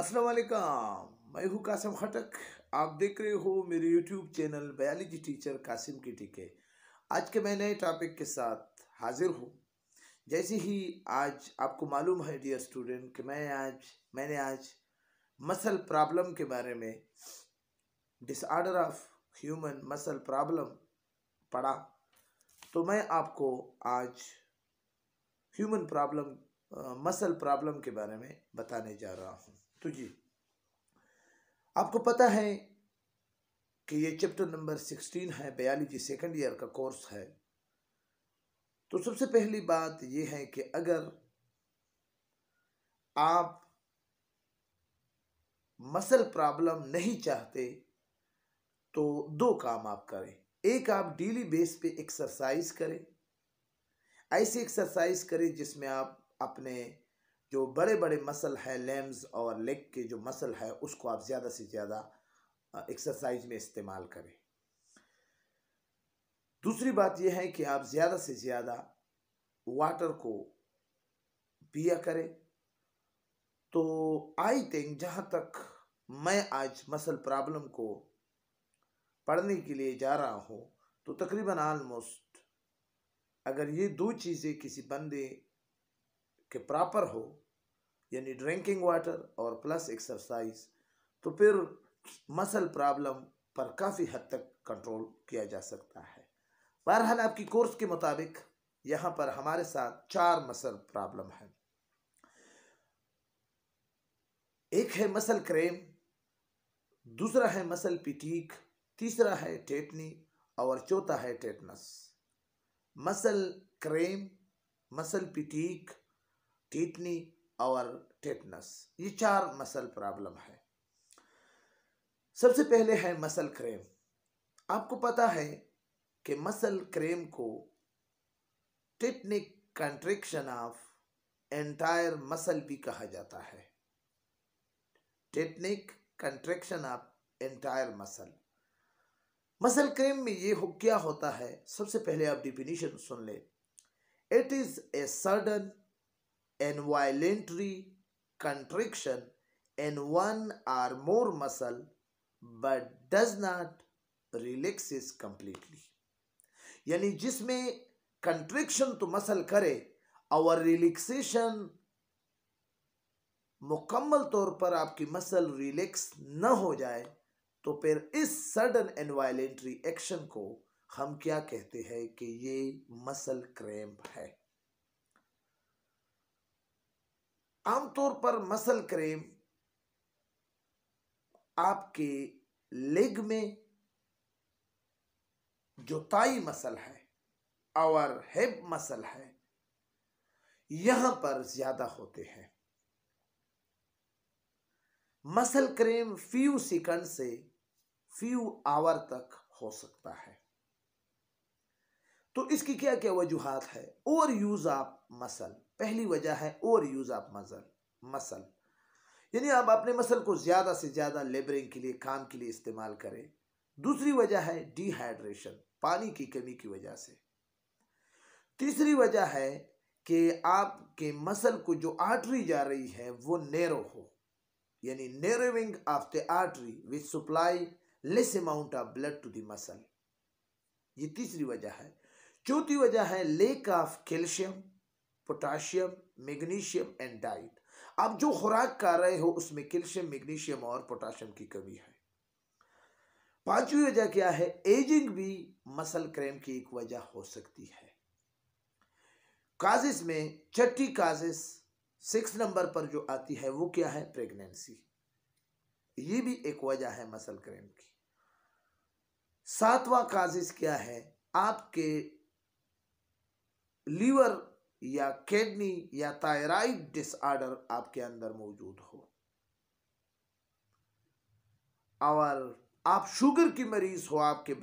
अस्सलाम वालेकुम मैं हूँ कासिम खटक आप देख रहे हो मेरे YouTube channel biology teacher Qasim की टीके आज के मैं नए टॉपिक के साथ हाजिर हूँ जैसे ही आज आपको मालूम है डियर स्टूडेंट कि मैं आज मैंने आज मसल प्रॉब्लम के बारे में disorder of human muscle problem पढ़ा तो मैं आपको आज ह्यूमन प्रॉब्लम मसल प्रॉब्लम के बारे में बताने जा रहा हूँ तो जी आपको पता है कि ये चैप्टर नंबर सिक्सटीन है बयालीजी सेकेंड ईयर का कोर्स है तो सबसे पहली बात यह है कि अगर आप मसल प्रॉब्लम नहीं चाहते तो दो काम आप करें एक आप डेली बेस पे एक्सरसाइज करें ऐसी एक्सरसाइज करें जिसमें आप अपने जो बड़े बड़े मसल है लेम्स और लेग के जो मसल है उसको आप ज़्यादा से ज़्यादा एक्सरसाइज में इस्तेमाल करें दूसरी बात यह है कि आप ज़्यादा से ज़्यादा वाटर को पिया करें तो आई थिंक जहाँ तक मैं आज मसल प्रॉब्लम को पढ़ने के लिए जा रहा हूँ तो तकरीबन आलमोस्ट अगर ये दो चीज़ें किसी बंदे के प्रॉपर हो यानी ड्रिंकिंग वाटर और प्लस एक्सरसाइज तो फिर मसल प्रॉब्लम पर काफ़ी हद तक कंट्रोल किया जा सकता है बहरहाल आपकी कोर्स के मुताबिक यहाँ पर हमारे साथ चार मसल प्रॉब्लम है एक है मसल क्रेम दूसरा है मसल पिटीक तीसरा है टेटनी और चौथा है टेटनस मसल क्रेम मसल पिटीक किडनी और टेटनस ये चार मसल प्रॉब्लम है सबसे पहले है मसल क्रेम आपको पता है कि मसल क्रेम को tetanic contraction of entire muscle भी कहा जाता है tetanic contraction of entire muscle muscle cramp में ये हो क्या होता है सबसे पहले आप डिफिनीशन सुन ले it is a sudden and violently contraction in one or more muscle but does not relaxes completely यानी जिसमें कंट्रेक्शन तो मसल करे और रिलैक्सेशन मुकम्मल तौर पर आपकी मसल रिलैक्स न हो जाए तो फिर इस सडन एंड वायलेंट्री एक्शन को हम क्या कहते हैं कि ये मसल क्रैम्प है आमतौर पर मसल क्रेम आपके लेग में जो ताई मसल है और हेप मसल है यहां पर ज्यादा होते हैं मसल क्रेम फ्यू सेकंड से फ्यू आवर तक हो सकता है तो इसकी क्या क्या वजूहत है ओवर यूज़ आप मसल पहली वजह है ओवर यूज़ आप मसल मसल यानी आप अपने मसल को ज़्यादा से ज़्यादा लेबरिंग के लिए काम के लिए इस्तेमाल करें दूसरी वजह है डिहाइड्रेशन पानी की कमी की वजह से तीसरी वजह है कि आपके मसल को जो आर्टरी जा रही है वो नेरो हो यानी narrowing of the artery which supply less amount of blood to the muscle ये तीसरी वजह है चौथी वजह है lack of calcium potassium magnesium and diet आप जो खुराक खा रहे हो उसमें कैल्शियम मैग्नीशियम और पोटाशियम की कमी है पांचवी वजह क्या है एजिंग भी मसल क्रेम की एक वजह हो सकती है काजिस में छठी काजिस सिक्स नंबर पर जो आती है वो क्या है प्रेगनेंसी ये भी एक वजह है मसल क्रेम की सातवां काजिस क्या है आपके लीवर या किडनी या थायराइड डिसऑर्डर आपके अंदर मौजूद हो और आप शुगर की मरीज हो आपके